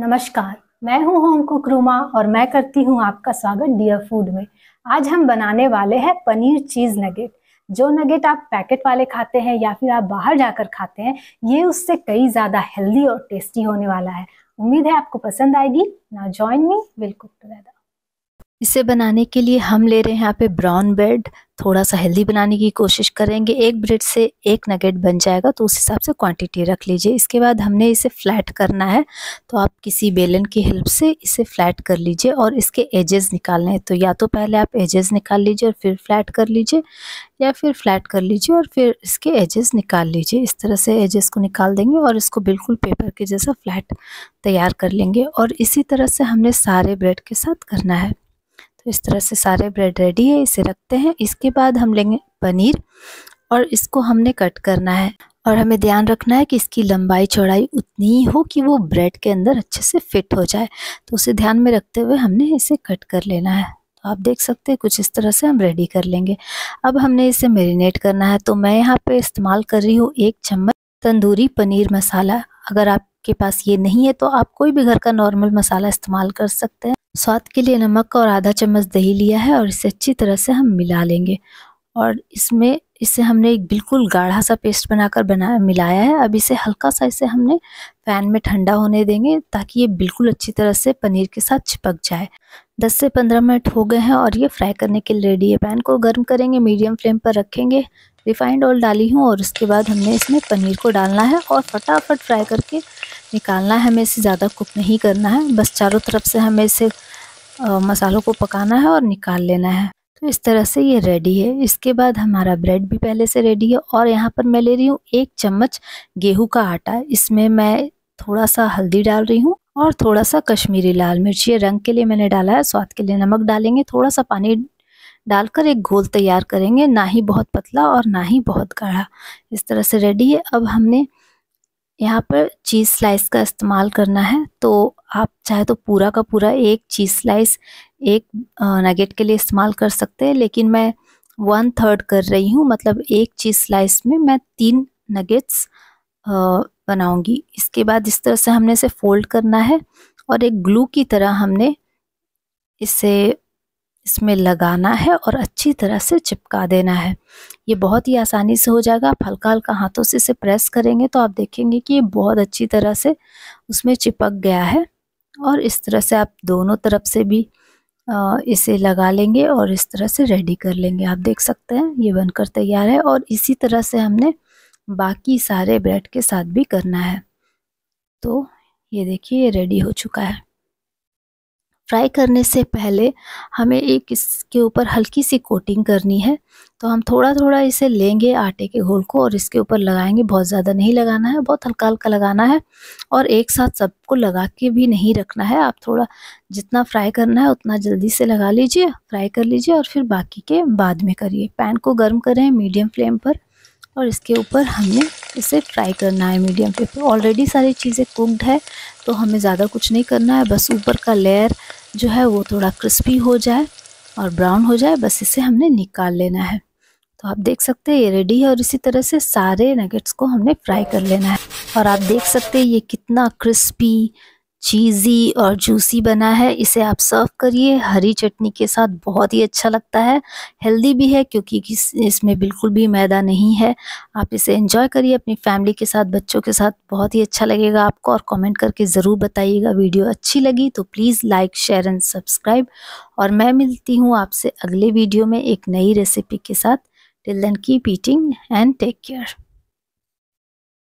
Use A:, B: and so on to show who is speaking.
A: नमस्कार मैं हूं होम कुक रूमा और मैं करती हूं आपका स्वागत डियर फूड में आज हम बनाने वाले हैं पनीर चीज़ नगेट जो नगेट आप पैकेट वाले खाते हैं या फिर आप बाहर जाकर खाते हैं ये उससे कई ज़्यादा हेल्दी और टेस्टी होने वाला है उम्मीद है आपको पसंद आएगी ना join me will cook together इसे बनाने के लिए हम ले रहे हैं यहाँ पे ब्राउन ब्रेड थोड़ा सा हेल्दी बनाने की कोशिश करेंगे एक ब्रेड से एक नगेट बन जाएगा तो उस हिसाब से क्वांटिटी रख लीजिए इसके बाद हमने इसे फ्लैट करना है तो आप किसी बेलन की हेल्प से इसे फ्लैट कर लीजिए और इसके एजेस निकालने हैं तो या तो पहले आप एजेस निकाल लीजिए और फिर फ्लैट कर लीजिए या फिर फ्लैट कर लीजिए और फिर इसके एजेस निकाल लीजिए इस तरह से एजेस को निकाल देंगे और इसको बिल्कुल पेपर के जैसा फ्लैट तैयार कर लेंगे और इसी तरह से हमने सारे ब्रेड के साथ करना है इस तरह से सारे ब्रेड रेडी है इसे रखते हैं इसके बाद हम लेंगे पनीर और इसको हमने कट करना है और हमें ध्यान रखना है कि इसकी लंबाई चौड़ाई उतनी ही हो कि वो ब्रेड के अंदर अच्छे से फिट हो जाए तो उसे ध्यान में रखते हुए हमने इसे कट कर लेना है तो आप देख सकते हैं कुछ इस तरह से हम रेडी कर लेंगे अब हमने इसे मेरीनेट करना है तो मैं यहाँ पे इस्तेमाल कर रही हूँ एक चम्मच तंदूरी पनीर मसाला अगर आपके पास ये नहीं है तो आप कोई भी घर का नॉर्मल मसाला इस्तेमाल कर सकते हैं स्वाद के लिए नमक और आधा चम्मच दही लिया है और इसे अच्छी तरह से हम मिला लेंगे और इसमें इसे हमने एक बिल्कुल गाढ़ा सा पेस्ट बनाकर बना मिलाया है अब इसे हल्का सा इसे हमने फ़ैन में ठंडा होने देंगे ताकि ये बिल्कुल अच्छी तरह से पनीर के साथ चिपक जाए 10 से 15 मिनट हो गए हैं और ये फ्राई करने के लिए रेडी है पैन को गर्म करेंगे मीडियम फ्लेम पर रखेंगे रिफाइंड ऑयल डाली हूँ और उसके बाद हमने इसमें पनीर को डालना है और फटाफट फ्राई करके निकालना है हमें इसे ज़्यादा कुक नहीं करना है बस चारों तरफ से हमें इसे मसालों को पकाना है और निकाल लेना है तो इस तरह से ये रेडी है इसके बाद हमारा ब्रेड भी पहले से रेडी है और यहाँ पर मैं ले रही हूँ एक चम्मच गेहूं का आटा इसमें मैं थोड़ा सा हल्दी डाल रही हूँ और थोड़ा सा कश्मीरी लाल मिर्च ये रंग के लिए मैंने डाला है स्वाद के लिए नमक डालेंगे थोड़ा सा पानी डालकर एक घोल तैयार करेंगे ना ही बहुत पतला और ना ही बहुत गाढ़ा इस तरह से रेडी है अब हमने यहाँ पर चीज़ स्लाइस का इस्तेमाल करना है तो आप चाहे तो पूरा का पूरा एक चीज़ स्लाइस एक नगेट के लिए इस्तेमाल कर सकते हैं लेकिन मैं वन थर्ड कर रही हूँ मतलब एक चीज़ स्लाइस में मैं तीन नगेट्स बनाऊंगी इसके बाद इस तरह से हमने इसे फोल्ड करना है और एक ग्लू की तरह हमने इसे इसमें लगाना है और अच्छी तरह से चिपका देना है ये बहुत ही आसानी से हो जाएगा आप हल्का हल्का हाथों से इसे प्रेस करेंगे तो आप देखेंगे कि ये बहुत अच्छी तरह से उसमें चिपक गया है और इस तरह से आप दोनों तरफ से भी इसे लगा लेंगे और इस तरह से रेडी कर लेंगे आप देख सकते हैं ये बनकर तैयार है और इसी तरह से हमने बाकी सारे ब्रेड के साथ भी करना है तो ये देखिए ये रेडी हो चुका है फ्राई करने से पहले हमें एक इसके ऊपर हल्की सी कोटिंग करनी है तो हम थोड़ा थोड़ा इसे लेंगे आटे के घोल को और इसके ऊपर लगाएंगे बहुत ज़्यादा नहीं लगाना है बहुत हल्का हल्का लगाना है और एक साथ सबको लगा के भी नहीं रखना है आप थोड़ा जितना फ्राई करना है उतना जल्दी से लगा लीजिए फ्राई कर लीजिए और फिर बाकी के बाद में करिए पैन को गर्म करें मीडियम फ्लेम पर और इसके ऊपर हमने इसे फ्राई करना है मीडियम फ्लेम पर ऑलरेडी सारी चीज़ें कुकड है तो हमें ज़्यादा कुछ नहीं करना है बस ऊपर का लेयर जो है वो थोड़ा क्रिस्पी हो जाए और ब्राउन हो जाए बस इसे हमने निकाल लेना है तो आप देख सकते हैं ये रेडी है और इसी तरह से सारे नगेट्स को हमने फ्राई कर लेना है और आप देख सकते हैं ये कितना क्रिस्पी चीज़ी और जूसी बना है इसे आप सर्व करिए हरी चटनी के साथ बहुत ही अच्छा लगता है हेल्दी भी है क्योंकि इसमें बिल्कुल भी मैदा नहीं है आप इसे एंजॉय करिए अपनी फैमिली के साथ बच्चों के साथ बहुत ही अच्छा लगेगा आपको और कमेंट करके ज़रूर बताइएगा वीडियो अच्छी लगी तो please like share and subscribe और मैं मिलती हूँ आपसे अगले वीडियो में एक नई रेसिपी के साथ till then keep eating and take care